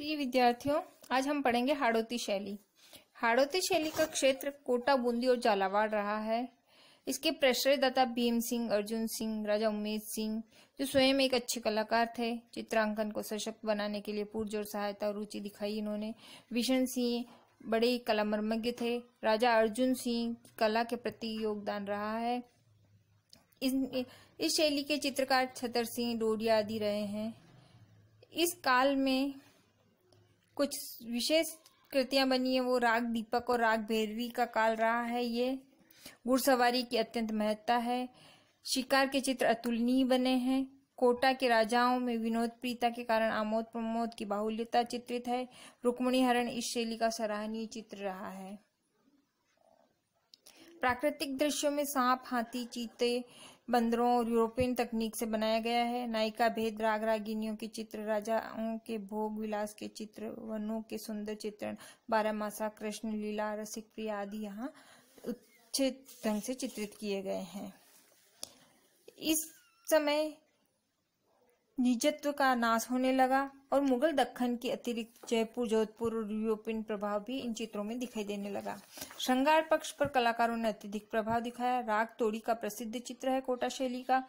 प्रिय विद्यार्थियों आज हम पढ़ेंगे हाड़ोती शैली हाड़ोती शैली का क्षेत्र कोटा बूंदी और झालावाड़ रहा है इसके प्रश्रयदाता भीम सिंह अर्जुन सिंह राजा उमेद सिंह जो स्वयं एक अच्छे कलाकार थे चित्रांकन को सशक्त बनाने के लिए पुरजोर सहायता और रुचि दिखाई इन्होंने भीषण सिंह बड़े कला मर्मज्ञ थे राजा अर्जुन सिंह कला के प्रति योगदान रहा है इस इस शैली के चित्रकार छतर सिंह डोडिया आदि रहे हैं इस काल में कुछ विशेष कृतियां बनी है वो राग दीपक और राग भैरवी का काल रहा है ये घुड़सवारी की अत्यंत महत्ता है शिकार के चित्र अतुलनीय बने हैं कोटा के राजाओं में विनोद प्रीता के कारण आमोद प्रमोद की बाहुल्यता चित्रित है रुक्मणी हरण इस शैली का सराहनीय चित्र रहा है प्राकृतिक दृश्यों में सांप हाथी चीते बंदरों और यूरोपियन तकनीक से बनाया गया है नायिका भेद राग रागिनियों के चित्र राजाओं के भोग विलास के चित्र वनों के सुंदर चित्रण बारामासा कृष्ण लीला रसिक प्रिया आदि यहाँ अच्छे ढंग से चित्रित किए गए हैं इस समय निजत्व का नाश होने लगा और मुगल दखन के अतिरिक्त जयपुर जोधपुर और यूरोपियन प्रभाव भी इन चित्रों में दिखाई देने लगा श्रृंगार पक्ष पर कलाकारों ने अत्यधिक प्रभाव दिखाया राग तोड़ी का प्रसिद्ध चित्र है कोटा शैली का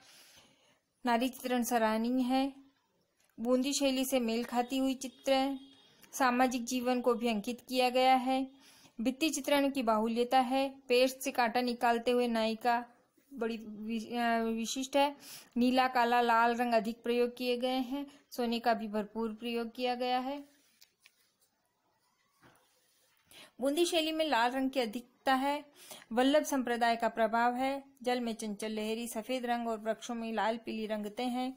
नारी चित्रण सराहनीय है बूंदी शैली से मेल खाती हुई चित्र है सामाजिक जीवन को भी अंकित किया गया है भित्ति चित्रण की बाहुल्यता है पेड़ से कांटा निकालते हुए नायिका बड़ी विशिष्ट है नीला काला लाल रंग अधिक प्रयोग किए गए हैं सोने का भी भरपूर प्रयोग किया गया है बूंदी शैली में लाल रंग की अधिकता है वल्लभ संप्रदाय का प्रभाव है जल में चंचल लहरी सफेद रंग और वृक्षों में लाल पीली रंगते हैं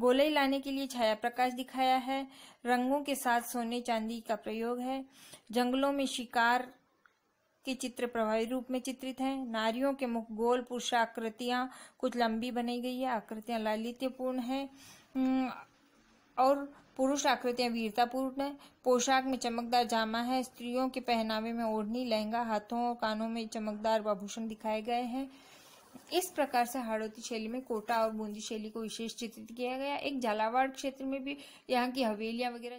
गोलई लाने के लिए छाया प्रकाश दिखाया है रंगों के साथ सोने चांदी का प्रयोग है जंगलों में शिकार के चित्र प्रभावी रूप में चित्रित हैं नारियों के मुख गोल पुरुष आकृतियाँ कुछ लंबी बनाई गई है आकृतियाँ लालित्यपूर्ण हैं और पुरुष आकृतियाँ वीरतापूर्ण है पोशाक में चमकदार जामा है स्त्रियों के पहनावे में ओढ़नी लहंगा हाथों और कानों में चमकदार आभूषण दिखाए गए हैं इस प्रकार से हाड़ौती शैली में कोटा और बूंदी शैली को विशेष चित्रित किया गया एक झालावाड़ क्षेत्र में भी यहाँ की हवेलियां वगैरह